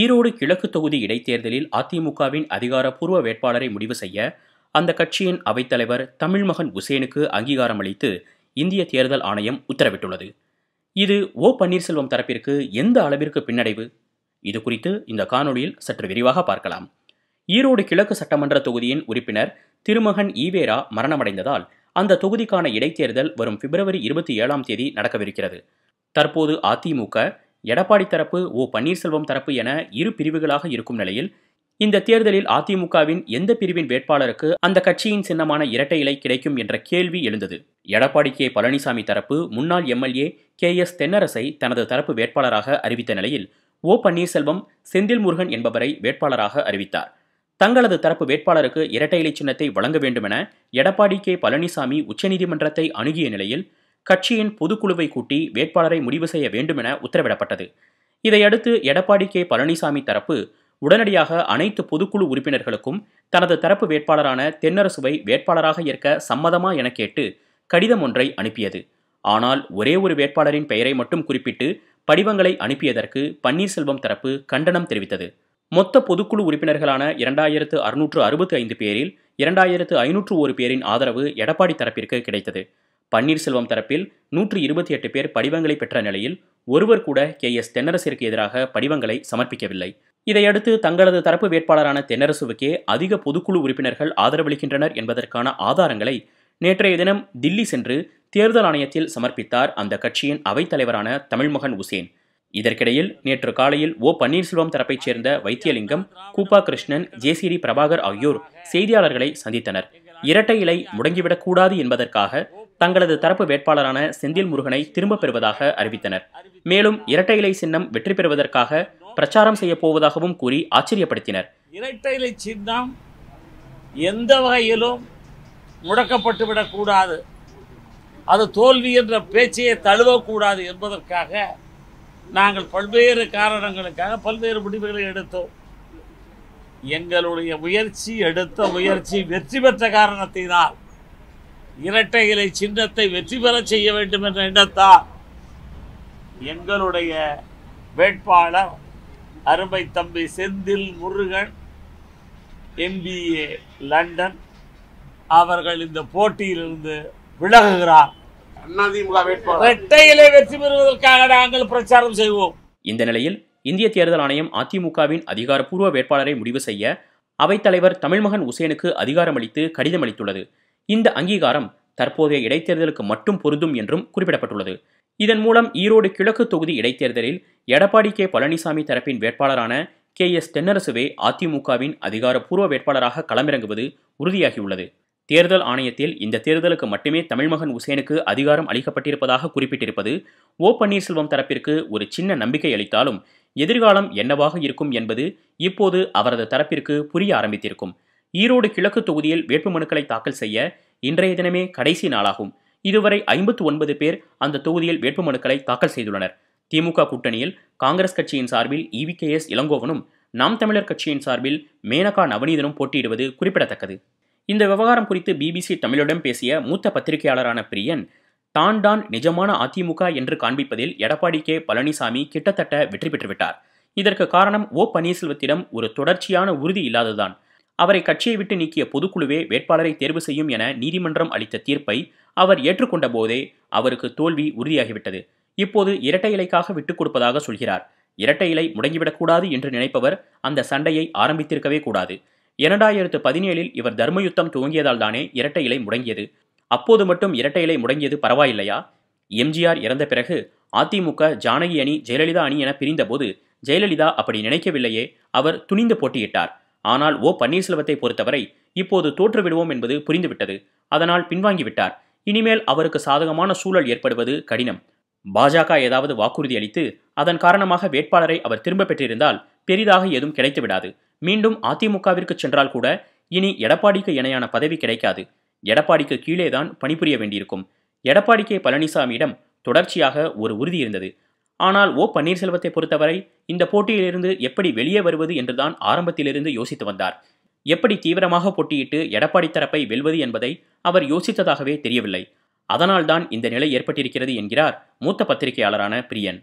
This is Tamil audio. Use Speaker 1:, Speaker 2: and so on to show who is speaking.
Speaker 1: ஈரோடு கிழக்கு தொகுதி இடைத்தேர்தலில் அதிமுகவின் அதிகாரப்பூர்வ வேட்பாளரை முடிவு செய்ய அந்த கட்சியின் அவைத்தலைவர் தமிழ்மகன் உசேனுக்கு அங்கீகாரம் அளித்து இந்திய தேர்தல் ஆணையம் உத்தரவிட்டுள்ளது இது ஓ பன்னீர்செல்வம் தரப்பிற்கு எந்த அளவிற்கு பின்னடைவு இது குறித்து இந்த காணொலியில் சற்று விரிவாக பார்க்கலாம் ஈரோடு கிழக்கு சட்டமன்ற தொகுதியின் உறுப்பினர் திருமகன் ஈவேரா மரணமடைந்ததால் அந்த தொகுதிக்கான இடைத்தேர்தல் வரும் பிப்ரவரி இருபத்தி ஏழாம் தேதி நடக்கவிருக்கிறது தற்போது அதிமுக எடப்பாடி தரப்பு ஓ பன்னீர்செல்வம் தரப்பு என இரு பிரிவுகளாக இருக்கும் நிலையில் இந்த தேர்தலில் அதிமுகவின் எந்த பிரிவின் வேட்பாளருக்கு அந்த கட்சியின் சின்னமான இரட்டை இலை கிடைக்கும் என்ற கேள்வி எழுந்தது எடப்பாடி கே பழனிசாமி தரப்பு முன்னாள் எம்எல்ஏ கே எஸ் தென்னரசை தனது தரப்பு வேட்பாளராக அறிவித்த நிலையில் ஓ பன்னீர்செல்வம் செந்தில் முருகன் என்பவரை வேட்பாளராக அறிவித்தார் தங்களது தரப்பு வேட்பாளருக்கு இரட்டை இலை சின்னத்தை வழங்க வேண்டுமென எடப்பாடி கே பழனிசாமி உச்சநீதிமன்றத்தை அணுகிய நிலையில் கட்சியின் பொதுக்குழுவை கூட்டி வேட்பாளரை முடிவு செய்ய வேண்டும் என உத்தரவிடப்பட்டது இதையடுத்து எடப்பாடி கே பழனிசாமி தரப்பு உடனடியாக அனைத்து பொதுக்குழு உறுப்பினர்களுக்கும் தனது தரப்பு வேட்பாளரான தென்னரசுவை வேட்பாளராக ஏற்க சம்மதமா என கேட்டு கடிதம் ஒன்றை அனுப்பியது ஆனால் ஒரே ஒரு வேட்பாளரின் பெயரை மட்டும் குறிப்பிட்டு படிவங்களை அனுப்பியதற்கு பன்னீர்செல்வம் தரப்பு கண்டனம் தெரிவித்தது மொத்த பொதுக்குழு உறுப்பினர்களான இரண்டாயிரத்து அறுநூற்று அறுபத்தி ஐந்து பேரில் இரண்டாயிரத்து ஐநூற்று ஒரு பேரின் ஆதரவு எடப்பாடி தரப்பிற்கு கிடைத்தது பன்னீர்செல்வம் தரப்பில் நூற்றி இருபத்தி எட்டு பேர் படிவங்களை பெற்ற நிலையில் ஒருவர் கூட கே எஸ் தென்னரசிற்கு எதிராக படிவங்களை சமர்ப்பிக்கவில்லை இதையடுத்து தங்களது தரப்பு வேட்பாளரான தென்னரசுவுக்கே அதிக பொதுக்குழு உறுப்பினர்கள் ஆதரவளிக்கின்றனர் என்பதற்கான ஆதாரங்களை நேற்றைய தினம் தில்லி சென்று தேர்தல் ஆணையத்தில் சமர்ப்பித்தார் அந்த கட்சியின் அவைத்தலைவரான தமிழ்மகன் உசேன் இதற்கிடையில் நேற்று காலையில் ஓ பன்னீர்செல்வம் தரப்பைச் சேர்ந்த வைத்தியலிங்கம் கூப்பா கிருஷ்ணன் ஜேசிரி பிரபாகர் ஆகியோர் செய்தியாளர்களை சந்தித்தனர் இரட்டை இலை முடங்கிவிடக்கூடாது என்பதற்காக தங்களது தரப்பு வேட்பாளரான செந்தில் முருகனை திரும்பப் பெறுவதாக அறிவித்தனர் மேலும் இரட்டை இலை சின்னம் வெற்றி பெறுவதற்காக பிரச்சாரம் செய்ய போவதாகவும் கூறி ஆச்சரியப்படுத்தினர்
Speaker 2: இரட்டை இலை சின்னம் எந்த வகையிலும் முடக்கப்பட்டுவிடக்கூடாது அது தோல்வி என்ற பேச்சையை தழுவக்கூடாது என்பதற்காக நாங்கள் பல்வேறு காரணங்களுக்காக பல்வேறு முடிவுகளை எடுத்தோம் எங்களுடைய முயற்சி எடுத்த முயற்சி வெற்றி பெற்ற காரணத்தினால் இரட்டை இலை சின்னத்தை வெற்றி பெற செய்ய வேண்டும் என்ற எண்ணத்தால் எங்களுடைய வேட்பாளர் அருமை தம்பி செந்தில் முருகன் எம்பிஏ லண்டன் அவர்கள் இந்த போட்டியிலிருந்து விலகுகிறார்
Speaker 1: இரட்டையிலே வெற்றி பெறுவதற்காக நாங்கள் பிரச்சாரம் செய்வோம் இந்த நிலையில் இந்திய தேர்தல் ஆணையம் அதிமுகவின் அதிகாரப்பூர்வ வேட்பாளரை முடிவு செய்ய அவைத்தலைவர் தமிழ்மகன் உசேனுக்கு அளித்து கடிதம் அளித்துள்ளது இந்த அங்கீகாரம் தற்போதைய இடைத்தேர்தலுக்கு மட்டும் பொருந்தும் என்றும் குறிப்பிடப்பட்டுள்ளது இதன் மூலம் ஈரோடு கிழக்கு தொகுதி இடைத்தேர்தலில் எடப்பாடி கே பழனிசாமி தரப்பின் வேட்பாளரான கே எஸ் தென்னரசுவே அதிமுகவின் அதிகாரப்பூர்வ வேட்பாளராக களமிறங்குவது உறுதியாகியுள்ளது தேர்தல் ஆணையத்தில் இந்த தேர்தலுக்கு மட்டுமே தமிழ்மகன் உசேனுக்கு அதிகாரம் அளிக்கப்பட்டிருப்பதாக குறிப்பிட்டிருப்பது ஓ பன்னீர்செல்வம் தரப்பிற்கு ஒரு சின்ன நம்பிக்கை அளித்தாலும் எதிர்காலம் என்னவாக இருக்கும் என்பது இப்போது அவரது தரப்பிற்கு புரிய ஆரம்பித்திருக்கும் ஈரோடு கிழக்கு தொகுதியில் வேட்புமனுக்களை தாக்கல் செய்ய இன்றைய தினமே கடைசி நாளாகும் இதுவரை ஐம்பத்து ஒன்பது பேர் அந்த தொகுதியில் வேட்புமனுக்களை தாக்கல் செய்துள்ளனர் திமுக கூட்டணியில் காங்கிரஸ் கட்சியின் சார்பில் இவி கே இளங்கோவனும் நாம் தமிழர் கட்சியின் சார்பில் மேனகா நவநீதனும் போட்டியிடுவது குறிப்பிடத்தக்கது இந்த விவகாரம் குறித்து பிபிசி தமிழிடம் பேசிய மூத்த பத்திரிகையாளரான பிரியன் தான் தான் நிஜமான அதிமுக என்று காண்பிப்பதில் எடப்பாடி கே பழனிசாமி கிட்டத்தட்ட வெற்றி பெற்றுவிட்டார் இதற்கு காரணம் ஓ பன்னீர்செல்வத்திடம் ஒரு தொடர்ச்சியான உறுதி இல்லாததுதான் அவரை கட்சியை விட்டு நீக்கிய பொதுக்குழுவே வேட்பாளரை தேர்வு செய்யும் என நீதிமன்றம் அளித்த தீர்ப்பை அவர் ஏற்றுக்கொண்ட போதே அவருக்கு தோல்வி உறுதியாகிவிட்டது இப்போது இரட்டை இலைக்காக விட்டுக் கொடுப்பதாக சொல்கிறார் இரட்டை இலை முடங்கிவிடக்கூடாது என்று நினைப்பவர் அந்த சண்டையை ஆரம்பித்திருக்கவே கூடாது இரண்டாயிரத்து பதினேழில் இவர் தர்மயுத்தம் துவங்கியதால் தானே இரட்டை இலை முடங்கியது அப்போது மட்டும் இரட்டை இலை முடங்கியது பரவாயில்லையா எம்ஜிஆர் இறந்த பிறகு அதிமுக ஜானகி அணி ஜெயலலிதா அணி என பிரிந்தபோது ஜெயலலிதா அப்படி நினைக்கவில்லையே அவர் துணிந்து போட்டியிட்டார் ஆனால் ஓ பன்னீர்செல்வத்தை பொறுத்தவரை இப்போது தோற்றுவிடுவோம் என்பது புரிந்துவிட்டது அதனால் பின்வாங்கிவிட்டார் இனிமேல் அவருக்கு சாதகமான சூழல் ஏற்படுவது கடினம் பாஜக ஏதாவது வாக்குறுதி அளித்து அதன் காரணமாக வேட்பாளரை அவர் திரும்ப பெற்றிருந்தால் பெரிதாக எதுவும் கிடைத்துவிடாது மீண்டும் அதிமுகவிற்கு சென்றால் கூட இனி எடப்பாடிக்கு இணையான பதவி கிடைக்காது எடப்பாடிக்கு கீழேதான் பணிபுரிய வேண்டியிருக்கும் எடப்பாடி கே பழனிசாமியிடம் தொடர்ச்சியாக ஒரு உறுதி இருந்தது ஆனால் ஓ பன்னீர்செல்வத்தை பொறுத்தவரை இந்த போட்டியிலிருந்து எப்படி வெளியே வருவது என்றுதான் ஆரம்பத்திலிருந்து யோசித்து வந்தார் எப்படி தீவிரமாக போட்டியிட்டு எடப்பாடி தரப்பை வெல்வது என்பதை அவர் யோசித்ததாகவே தெரியவில்லை அதனால்தான் இந்த நிலை ஏற்பட்டிருக்கிறது என்கிறார் மூத்த பத்திரிகையாளரான பிரியன்